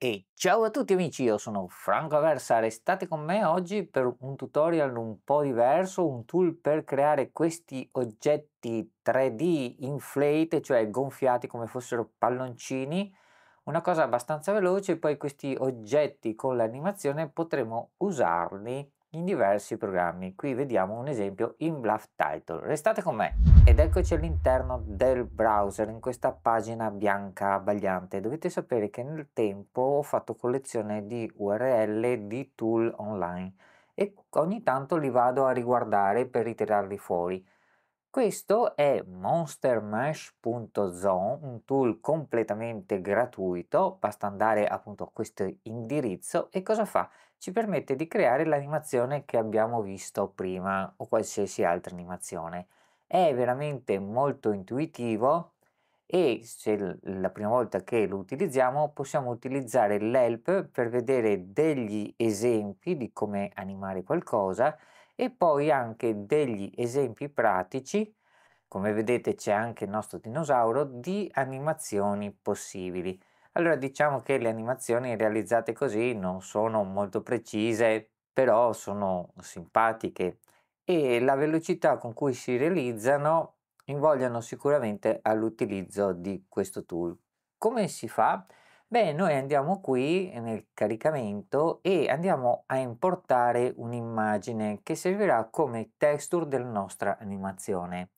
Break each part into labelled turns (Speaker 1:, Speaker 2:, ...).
Speaker 1: E ciao a tutti amici, io sono Franco Aversa, restate con me oggi per un tutorial un po' diverso, un tool per creare questi oggetti 3D inflate, cioè gonfiati come fossero palloncini, una cosa abbastanza veloce, poi questi oggetti con l'animazione potremo usarli in diversi programmi. Qui vediamo un esempio in Bluff Title. Restate con me. Ed eccoci all'interno del browser, in questa pagina bianca abbagliante. Dovete sapere che nel tempo ho fatto collezione di URL di tool online e ogni tanto li vado a riguardare per ritirarli fuori. Questo è monstermesh.zone, un tool completamente gratuito, basta andare appunto a questo indirizzo e cosa fa? ci permette di creare l'animazione che abbiamo visto prima o qualsiasi altra animazione. È veramente molto intuitivo e se la prima volta che lo utilizziamo possiamo utilizzare l'help per vedere degli esempi di come animare qualcosa e poi anche degli esempi pratici come vedete c'è anche il nostro dinosauro di animazioni possibili allora diciamo che le animazioni realizzate così non sono molto precise, però sono simpatiche e la velocità con cui si realizzano invogliano sicuramente all'utilizzo di questo tool. Come si fa? Beh, noi andiamo qui nel caricamento e andiamo a importare un'immagine che servirà come texture della nostra animazione.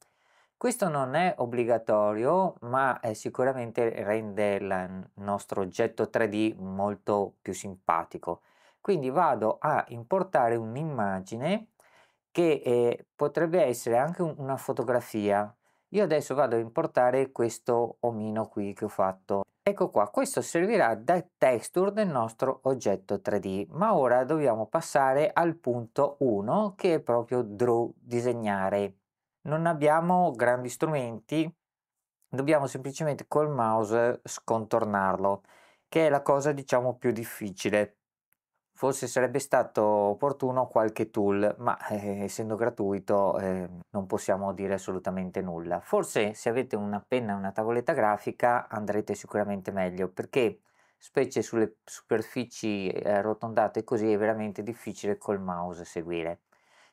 Speaker 1: Questo non è obbligatorio, ma eh, sicuramente rende il nostro oggetto 3D molto più simpatico. Quindi vado a importare un'immagine che eh, potrebbe essere anche un, una fotografia. Io adesso vado a importare questo omino qui che ho fatto. Ecco qua, questo servirà da texture del nostro oggetto 3D, ma ora dobbiamo passare al punto 1 che è proprio draw, disegnare non abbiamo grandi strumenti, dobbiamo semplicemente col mouse scontornarlo, che è la cosa diciamo più difficile. Forse sarebbe stato opportuno qualche tool, ma eh, essendo gratuito eh, non possiamo dire assolutamente nulla. Forse se avete una penna e una tavoletta grafica andrete sicuramente meglio, perché specie sulle superfici eh, arrotondate così è veramente difficile col mouse seguire.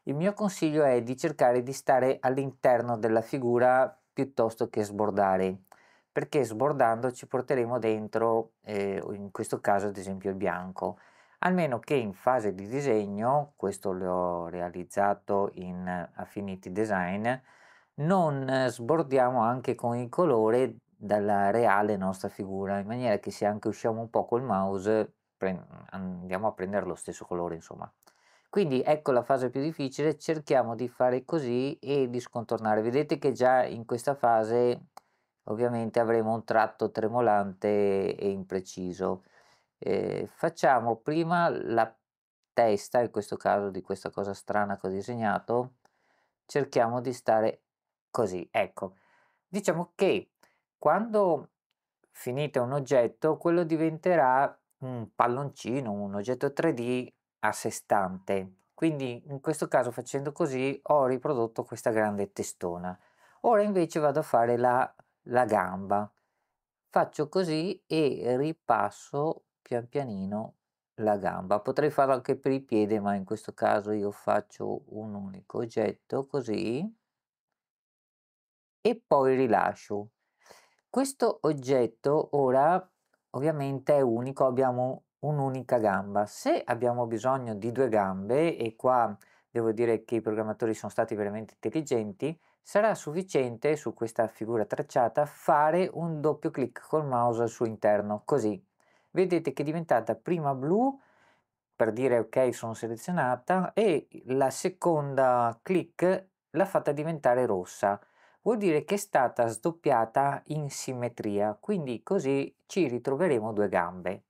Speaker 1: Il mio consiglio è di cercare di stare all'interno della figura piuttosto che sbordare, perché sbordando ci porteremo dentro, eh, in questo caso ad esempio il bianco, almeno che in fase di disegno, questo l'ho realizzato in Affinity Design, non sbordiamo anche con il colore dalla reale nostra figura, in maniera che se anche usciamo un po' col mouse andiamo a prendere lo stesso colore, insomma. Quindi ecco la fase più difficile, cerchiamo di fare così e di scontornare. Vedete che già in questa fase ovviamente avremo un tratto tremolante e impreciso. Eh, facciamo prima la testa, in questo caso di questa cosa strana che ho disegnato, cerchiamo di stare così. Ecco, diciamo che quando finite un oggetto, quello diventerà un palloncino, un oggetto 3D a sé stante. Quindi in questo caso facendo così ho riprodotto questa grande testona. Ora invece vado a fare la, la gamba. Faccio così e ripasso pian pianino la gamba. Potrei farlo anche per il piede ma in questo caso io faccio un unico oggetto così e poi rilascio. Questo oggetto ora ovviamente è unico, abbiamo un'unica gamba. Se abbiamo bisogno di due gambe, e qua devo dire che i programmatori sono stati veramente intelligenti, sarà sufficiente su questa figura tracciata fare un doppio clic col mouse al suo interno, così. Vedete che è diventata prima blu per dire ok sono selezionata e la seconda clic l'ha fatta diventare rossa. Vuol dire che è stata sdoppiata in simmetria, quindi così ci ritroveremo due gambe.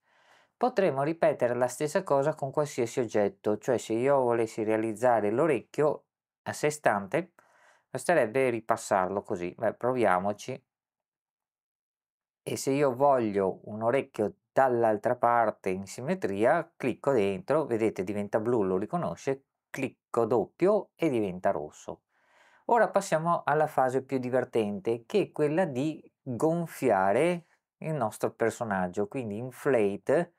Speaker 1: Potremmo ripetere la stessa cosa con qualsiasi oggetto, cioè se io volessi realizzare l'orecchio a sé stante, basterebbe ripassarlo così. Beh, proviamoci. E se io voglio un orecchio dall'altra parte in simmetria, clicco dentro, vedete diventa blu, lo riconosce, clicco doppio e diventa rosso. Ora passiamo alla fase più divertente, che è quella di gonfiare il nostro personaggio, quindi inflate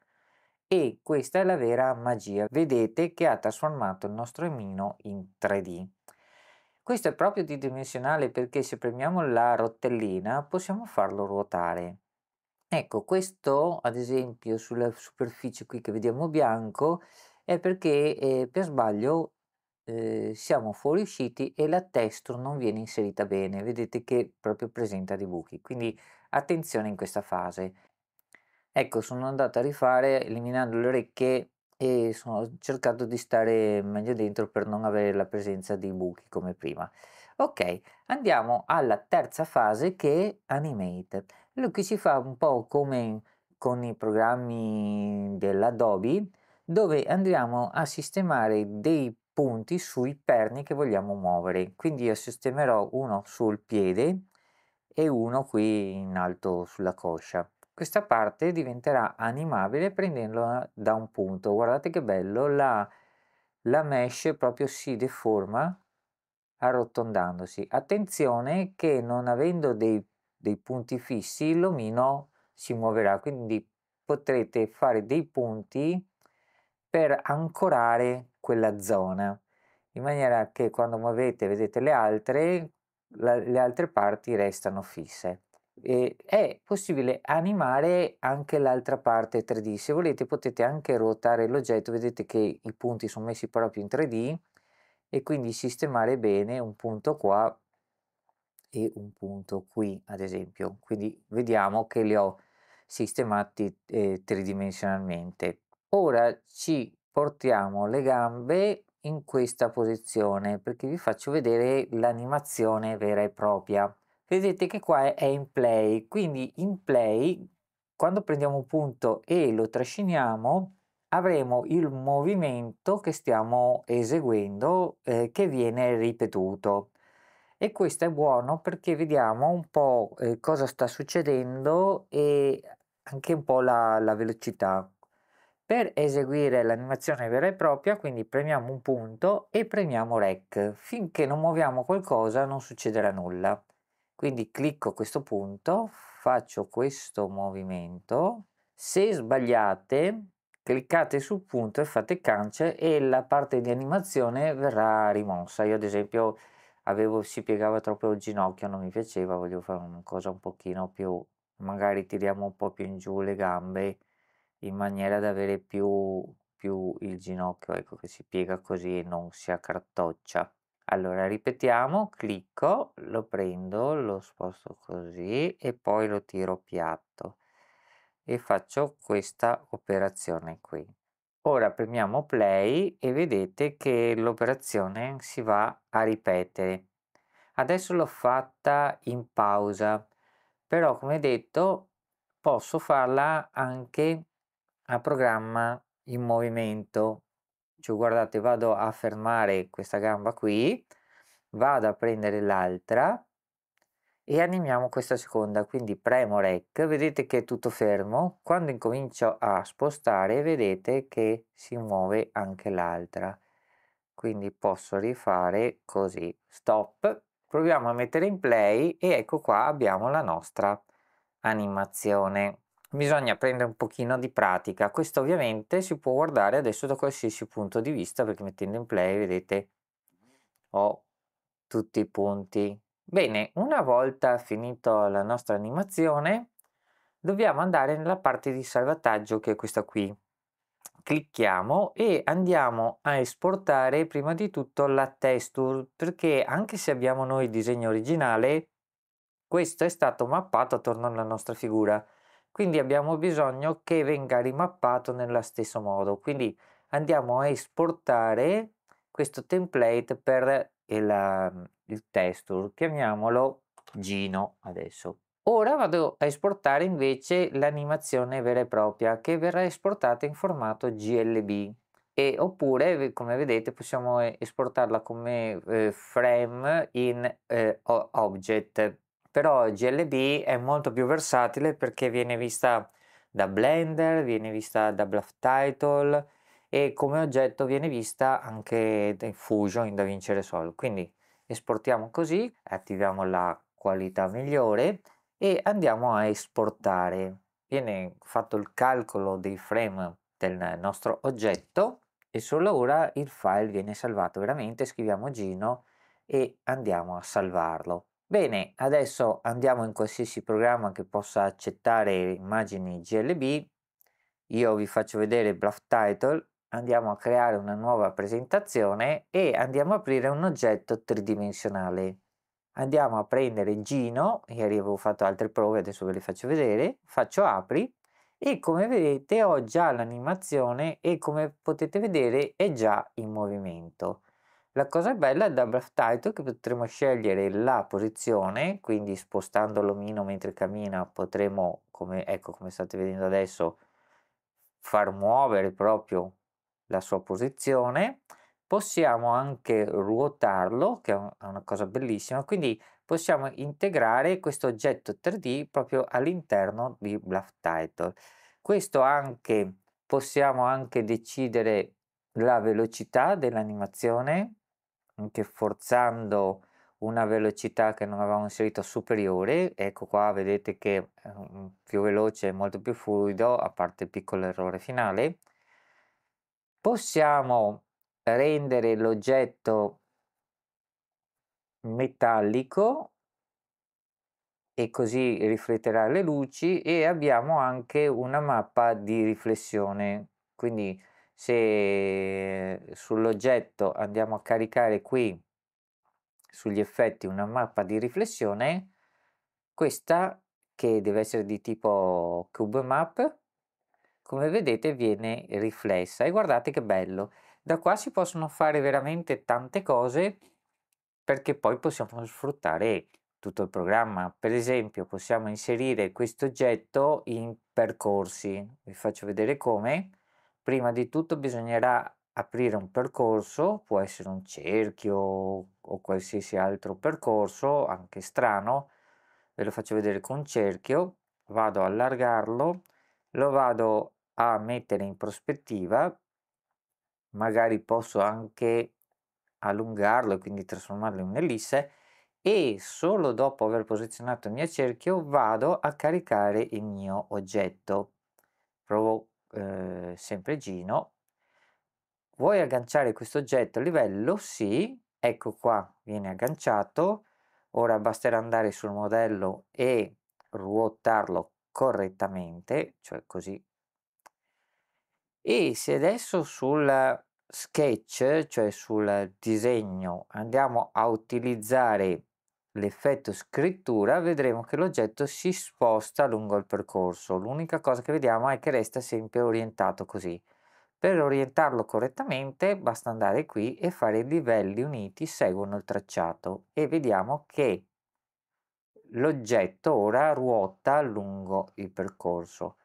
Speaker 1: e questa è la vera magia. Vedete che ha trasformato il nostro emino in 3D. Questo è proprio tridimensionale perché se premiamo la rotellina possiamo farlo ruotare. Ecco, questo ad esempio sulla superficie qui che vediamo bianco è perché eh, per sbaglio eh, siamo fuoriusciti e la texture non viene inserita bene. Vedete che proprio presenta dei buchi, quindi attenzione in questa fase. Ecco, sono andato a rifare eliminando le orecchie e sono cercato di stare meglio dentro per non avere la presenza di buchi come prima. Ok, andiamo alla terza fase che è Animate. lo che si fa un po' come con i programmi dell'Adobe dove andiamo a sistemare dei punti sui perni che vogliamo muovere. Quindi io sistemerò uno sul piede e uno qui in alto sulla coscia questa parte diventerà animabile prendendola da un punto. Guardate che bello, la, la mesh proprio si deforma arrotondandosi. Attenzione che non avendo dei, dei punti fissi l'omino si muoverà, quindi potrete fare dei punti per ancorare quella zona, in maniera che quando muovete vedete le altre, la, le altre parti restano fisse eh, è possibile animare anche l'altra parte 3D. Se volete potete anche ruotare l'oggetto, vedete che i punti sono messi proprio in 3D e quindi sistemare bene un punto qua e un punto qui ad esempio. Quindi vediamo che li ho sistemati eh, tridimensionalmente. Ora ci portiamo le gambe in questa posizione perché vi faccio vedere l'animazione vera e propria vedete che qua è in play, quindi in play quando prendiamo un punto e lo trasciniamo avremo il movimento che stiamo eseguendo eh, che viene ripetuto e questo è buono perché vediamo un po' eh, cosa sta succedendo e anche un po' la, la velocità. Per eseguire l'animazione vera e propria quindi premiamo un punto e premiamo REC finché non muoviamo qualcosa non succederà nulla. Quindi clicco a questo punto, faccio questo movimento. Se sbagliate, cliccate sul punto e fate cancel e la parte di animazione verrà rimossa. Io ad esempio avevo, si piegava troppo il ginocchio, non mi piaceva, voglio fare una cosa un pochino più, magari tiriamo un po' più in giù le gambe in maniera da avere più, più il ginocchio, ecco che si piega così e non si accartoccia. Allora ripetiamo, clicco, lo prendo, lo sposto così e poi lo tiro piatto e faccio questa operazione qui. Ora premiamo play e vedete che l'operazione si va a ripetere. Adesso l'ho fatta in pausa, però come detto posso farla anche a programma in movimento cioè guardate vado a fermare questa gamba qui, vado a prendere l'altra e animiamo questa seconda, quindi premo REC, vedete che è tutto fermo, quando incomincio a spostare vedete che si muove anche l'altra, quindi posso rifare così, stop, proviamo a mettere in play e ecco qua abbiamo la nostra animazione bisogna prendere un pochino di pratica. Questo ovviamente si può guardare adesso da qualsiasi punto di vista perché mettendo in play vedete ho tutti i punti. Bene, una volta finita la nostra animazione dobbiamo andare nella parte di salvataggio che è questa qui. Clicchiamo e andiamo a esportare prima di tutto la texture perché anche se abbiamo noi il disegno originale questo è stato mappato attorno alla nostra figura quindi abbiamo bisogno che venga rimappato nello stesso modo quindi andiamo a esportare questo template per il, il texture chiamiamolo Gino adesso ora vado a esportare invece l'animazione vera e propria che verrà esportata in formato GLB e oppure come vedete possiamo eh, esportarla come eh, frame in eh, object però GLB è molto più versatile perché viene vista da Blender, viene vista da Bluff Title e come oggetto viene vista anche in Fusion in DaVinci Resolve. Quindi esportiamo così, attiviamo la qualità migliore e andiamo a esportare. Viene fatto il calcolo dei frame del nostro oggetto e solo ora il file viene salvato veramente, scriviamo Gino e andiamo a salvarlo. Bene, adesso andiamo in qualsiasi programma che possa accettare immagini GLB. Io vi faccio vedere Bluff Title, andiamo a creare una nuova presentazione e andiamo a aprire un oggetto tridimensionale. Andiamo a prendere Gino, ieri avevo fatto altre prove, adesso ve le faccio vedere, faccio apri e come vedete ho già l'animazione e come potete vedere è già in movimento. La cosa bella è da Breath Title che potremo scegliere la posizione, quindi spostando l'omino mentre cammina potremo, come, ecco come state vedendo adesso, far muovere proprio la sua posizione. Possiamo anche ruotarlo, che è una cosa bellissima, quindi possiamo integrare questo oggetto 3D proprio all'interno di Bluff Title. Questo anche, possiamo anche decidere la velocità dell'animazione, anche forzando una velocità che non avevamo inserito superiore ecco qua vedete che è ehm, più veloce e molto più fluido a parte il piccolo errore finale possiamo rendere l'oggetto metallico e così rifletterà le luci e abbiamo anche una mappa di riflessione quindi se sull'oggetto andiamo a caricare qui sugli effetti una mappa di riflessione questa che deve essere di tipo cube map come vedete viene riflessa e guardate che bello da qua si possono fare veramente tante cose perché poi possiamo sfruttare tutto il programma per esempio possiamo inserire questo oggetto in percorsi vi faccio vedere come prima di tutto bisognerà aprire un percorso, può essere un cerchio o qualsiasi altro percorso, anche strano, ve lo faccio vedere con un cerchio, vado a allargarlo, lo vado a mettere in prospettiva, magari posso anche allungarlo e quindi trasformarlo in un'ellisse e solo dopo aver posizionato il mio cerchio vado a caricare il mio oggetto. Provo eh, sempre Gino, vuoi agganciare questo oggetto a livello? Sì, ecco qua, viene agganciato, ora basterà andare sul modello e ruotarlo correttamente, cioè così. E se adesso sul sketch, cioè sul disegno, andiamo a utilizzare l'effetto scrittura vedremo che l'oggetto si sposta lungo il percorso l'unica cosa che vediamo è che resta sempre orientato così per orientarlo correttamente basta andare qui e fare i livelli uniti seguono il tracciato e vediamo che l'oggetto ora ruota lungo il percorso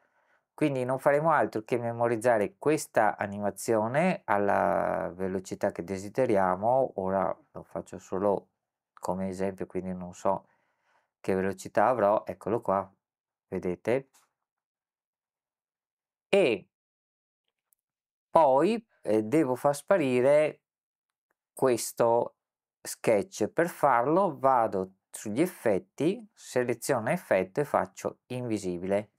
Speaker 1: quindi non faremo altro che memorizzare questa animazione alla velocità che desideriamo ora lo faccio solo come esempio, quindi non so che velocità avrò, eccolo qua, vedete? E poi eh, devo far sparire questo sketch. Per farlo vado sugli effetti, seleziono effetto e faccio invisibile.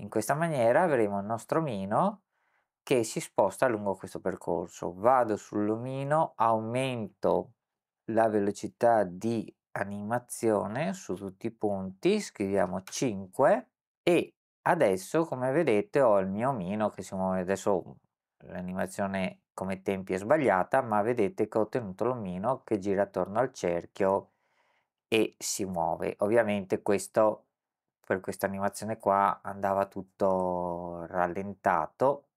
Speaker 1: In questa maniera avremo il nostro omino che si sposta lungo questo percorso. Vado sull'omino, aumento la velocità di animazione su tutti i punti, scriviamo 5 e adesso come vedete ho il mio omino che si muove adesso mhmm, l'animazione come tempi è sbagliata ma vedete che ho ottenuto l'omino che gira attorno al cerchio e si muove ovviamente questo per questa animazione qua andava tutto rallentato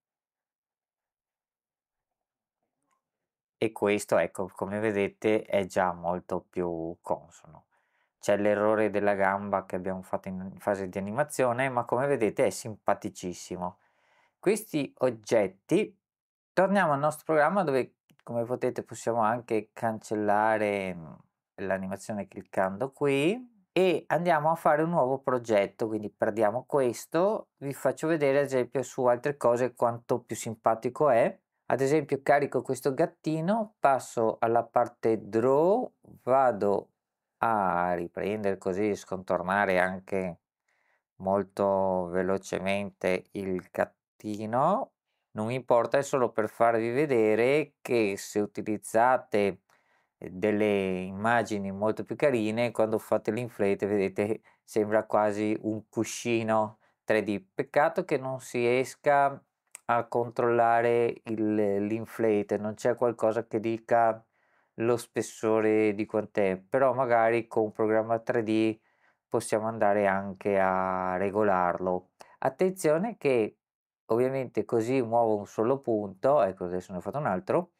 Speaker 1: e questo, ecco, come vedete, è già molto più consono. C'è l'errore della gamba che abbiamo fatto in fase di animazione, ma come vedete è simpaticissimo. Questi oggetti, torniamo al nostro programma dove, come potete, possiamo anche cancellare mhmm, l'animazione cliccando qui e andiamo a fare un nuovo progetto quindi perdiamo questo vi faccio vedere ad esempio su altre cose quanto più simpatico è ad esempio carico questo gattino passo alla parte draw vado a riprendere così scontornare anche molto velocemente il gattino non importa è solo per farvi vedere che se utilizzate delle immagini molto più carine quando fate l'inflate vedete sembra quasi un cuscino 3D peccato che non si esca a controllare il, l'inflate, non c'è qualcosa che dica lo spessore di quant'è, però magari con un programma 3D possiamo andare anche a regolarlo. Attenzione che ovviamente così muovo un solo punto, ecco adesso ne ho fatto un altro,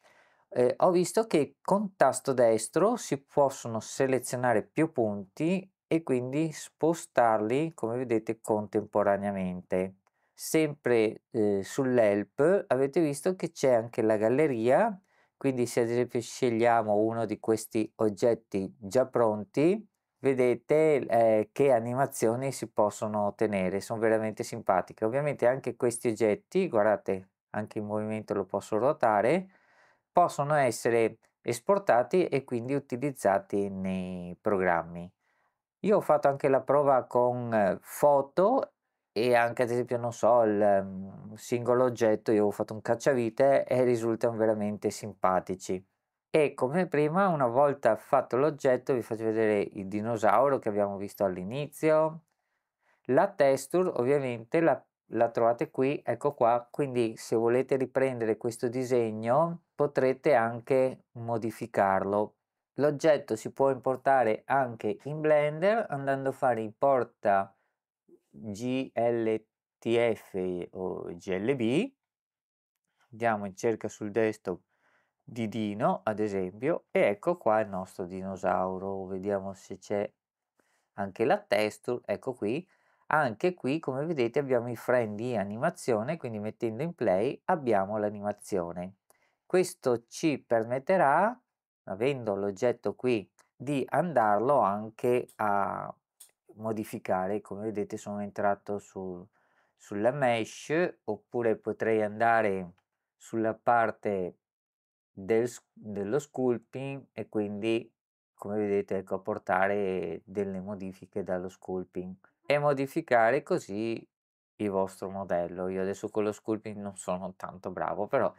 Speaker 1: eh, ho visto che con tasto destro si possono selezionare più punti e quindi spostarli come vedete contemporaneamente sempre eh, sull'help avete visto che c'è anche la galleria quindi se ad esempio scegliamo uno di questi oggetti già pronti vedete eh, che animazioni si possono ottenere sono veramente simpatiche ovviamente anche questi oggetti guardate anche in movimento lo posso ruotare possono essere esportati e quindi utilizzati nei programmi io ho fatto anche la prova con eh, foto e anche ad esempio non so il mm, singolo oggetto io ho fatto un cacciavite e risultano veramente simpatici e come prima una volta fatto l'oggetto vi faccio vedere il dinosauro che abbiamo visto all'inizio la texture ovviamente la, la trovate qui ecco qua quindi se volete riprendere questo disegno potrete anche modificarlo l'oggetto si può importare anche in blender andando a fare importa GLTF o GLB, andiamo in cerca sul desktop di Dino ad esempio e ecco qua il nostro dinosauro, vediamo se c'è anche la texture, ecco qui, anche qui come vedete abbiamo i frame di animazione, quindi mettendo in play abbiamo l'animazione. Questo ci permetterà, avendo l'oggetto qui, di andarlo anche a modificare come vedete sono entrato su, sulla mesh oppure potrei andare sulla parte del, dello sculpting e quindi come vedete ecco portare delle modifiche dallo sculpting e modificare così il vostro modello io adesso con lo sculpting non sono tanto bravo però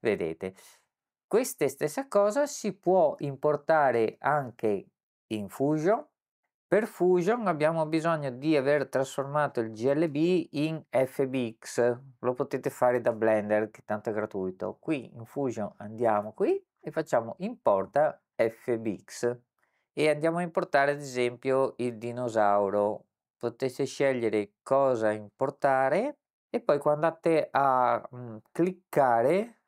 Speaker 1: vedete questa stessa cosa si può importare anche in Fusion per Fusion abbiamo bisogno di aver trasformato il GLB in FBX, lo potete fare da Blender che tanto è gratuito. Qui in Fusion andiamo qui e facciamo importa FBX e andiamo a importare ad esempio il dinosauro. Potete scegliere cosa importare e poi quando andate a mh, mm, cliccare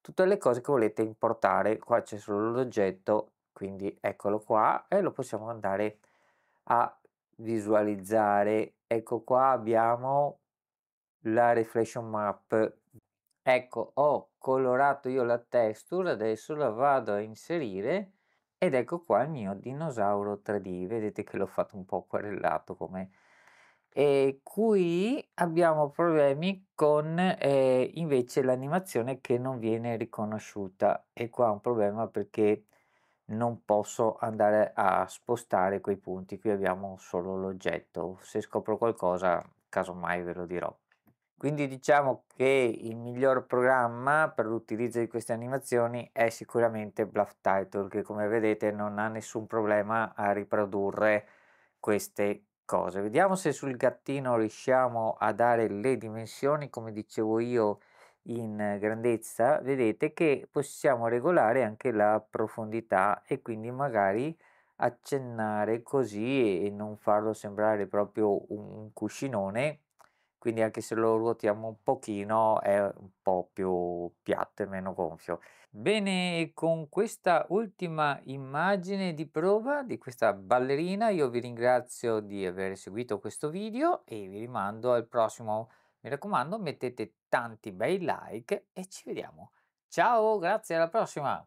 Speaker 1: tutte le cose che volete importare, qua c'è solo l'oggetto, quindi eccolo qua e lo possiamo andare a a visualizzare. Ecco qua abbiamo la reflection map. Ecco, ho colorato io la texture, adesso la vado a inserire ed ecco qua il mio dinosauro 3D. Vedete che l'ho fatto un po' querellato come e qui abbiamo problemi con eh, invece l'animazione che non viene riconosciuta e qua un problema perché non posso andare a spostare quei punti, qui abbiamo solo l'oggetto, se scopro qualcosa casomai ve lo dirò. Quindi diciamo che il miglior programma per l'utilizzo di queste animazioni è sicuramente Bluff Title che come vedete non ha nessun problema a riprodurre queste cose. Vediamo se sul gattino riusciamo a dare le dimensioni come dicevo io in grandezza vedete che possiamo regolare anche la profondità e quindi magari accennare così e non farlo sembrare proprio un cuscinone quindi anche se lo ruotiamo un pochino è un po' più piatto e meno gonfio. Bene, con questa ultima immagine di prova di questa ballerina io vi ringrazio di aver seguito questo video e vi rimando al prossimo video mi raccomando, mettete tanti bei like e ci vediamo. Ciao, grazie, alla prossima!